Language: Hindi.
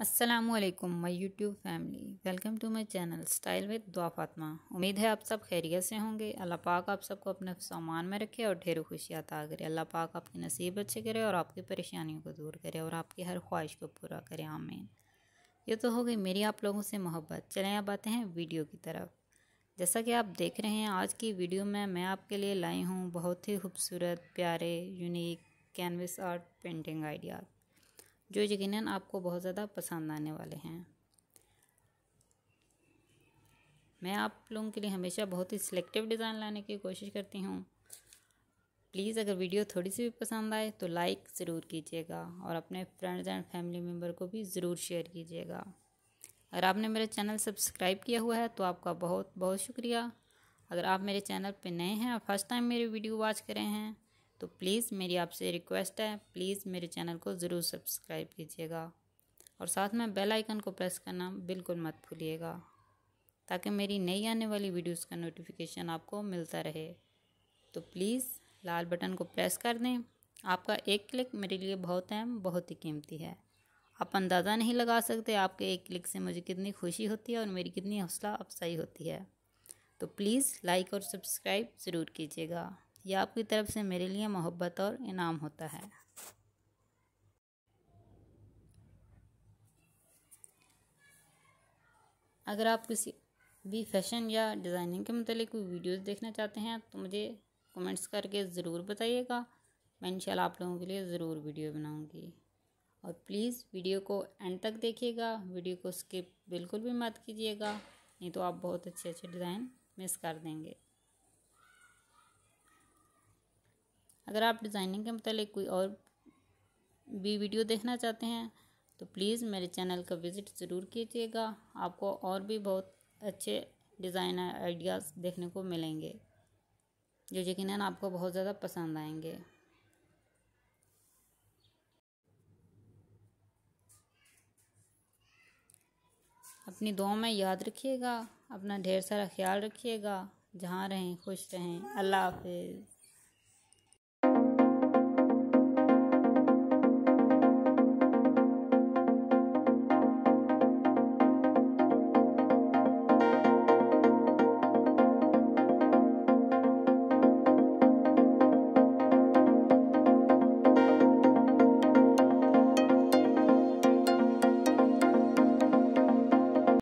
असलकम my YouTube family welcome to my channel style with Dua Fatima उम्मीद है आप सब खैरियत से होंगे अल्लाह पाक आप सबको अपने सामान में रखे और ढेर खुशियाँ ता करे अल्लाह पाक आपके नसीब अच्छे करे और आपकी परेशानियों को दूर करे और आपकी हर ख्वाहिश को पूरा करे आमीन ये तो हो गई मेरी आप लोगों से मोहब्बत चलें अब आते हैं वीडियो की तरफ जैसा कि आप देख रहे हैं आज की वीडियो में मैं आपके लिए लाई हूँ बहुत ही खूबसूरत प्यारे unique canvas art painting ideas जो यकीनन आपको बहुत ज़्यादा पसंद आने वाले हैं मैं आप लोगों के लिए हमेशा बहुत ही सिलेक्टिव डिज़ाइन लाने की कोशिश करती हूँ प्लीज़ अगर वीडियो थोड़ी सी भी पसंद आए तो लाइक ज़रूर कीजिएगा और अपने फ्रेंड्स एंड फैमिली मेम्बर को भी ज़रूर शेयर कीजिएगा अगर आपने मेरा चैनल सब्सक्राइब किया हुआ है तो आपका बहुत बहुत शुक्रिया अगर आप मेरे चैनल पर नए हैं और फर्स्ट टाइम मेरी वीडियो वॉच करें हैं तो प्लीज़ मेरी आपसे रिक्वेस्ट है प्लीज़ मेरे चैनल को ज़रूर सब्सक्राइब कीजिएगा और साथ में बेल आइकन को प्रेस करना बिल्कुल मत भूलिएगा ताकि मेरी नई आने वाली वीडियोस का नोटिफिकेशन आपको मिलता रहे तो प्लीज़ लाल बटन को प्रेस कर दें आपका एक क्लिक मेरे लिए बहुत अहम बहुत ही कीमती है आप अंदाज़ा नहीं लगा सकते आपके एक क्लिक से मुझे कितनी खुशी होती है और मेरी कितनी हौसला अफसाई होती है तो प्लीज़ लाइक और सब्सक्राइब ज़रूर कीजिएगा यह आपकी तरफ से मेरे लिए मोहब्बत और इनाम होता है अगर आप किसी भी फैशन या डिज़ाइनिंग के मतलब कोई वीडियोस देखना चाहते हैं तो मुझे कमेंट्स करके ज़रूर बताइएगा मैं इंशाल्लाह आप लोगों के लिए ज़रूर वीडियो बनाऊंगी और प्लीज़ वीडियो को एंड तक देखिएगा वीडियो को स्किप बिल्कुल भी मत कीजिएगा नहीं तो आप बहुत अच्छे अच्छे डिज़ाइन मिस कर देंगे अगर आप डिज़ाइनिंग के मतलब कोई और भी वीडियो देखना चाहते हैं तो प्लीज़ मेरे चैनल का विज़िट ज़रूर कीजिएगा आपको और भी बहुत अच्छे डिज़ाइन आइडियाज़ देखने को मिलेंगे जो यकीन आपको बहुत ज़्यादा पसंद आएंगे अपनी दुआ में याद रखिएगा अपना ढेर सारा ख्याल रखिएगा जहाँ रहें खुश रहें अल्लाह हाफिज़